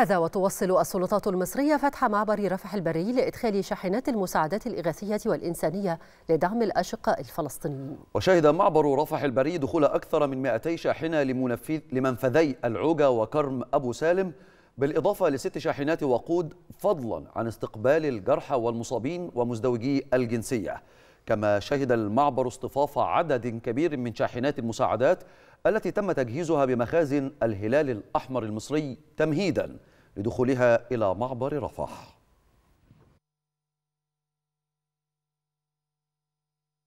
هذا وتوصل السلطات المصرية فتح معبر رفح البري لإدخال شاحنات المساعدات الإغاثية والإنسانية لدعم الأشقاء الفلسطينيين وشهد معبر رفح البري دخول أكثر من 200 شاحنة لمنفذي العوجة وكرم أبو سالم بالإضافة لست شاحنات وقود فضلا عن استقبال الجرحى والمصابين ومزدوجي الجنسية كما شهد المعبر اصطفاف عدد كبير من شاحنات المساعدات التي تم تجهيزها بمخازن الهلال الأحمر المصري تمهيداً لدخولها إلى معبر رفح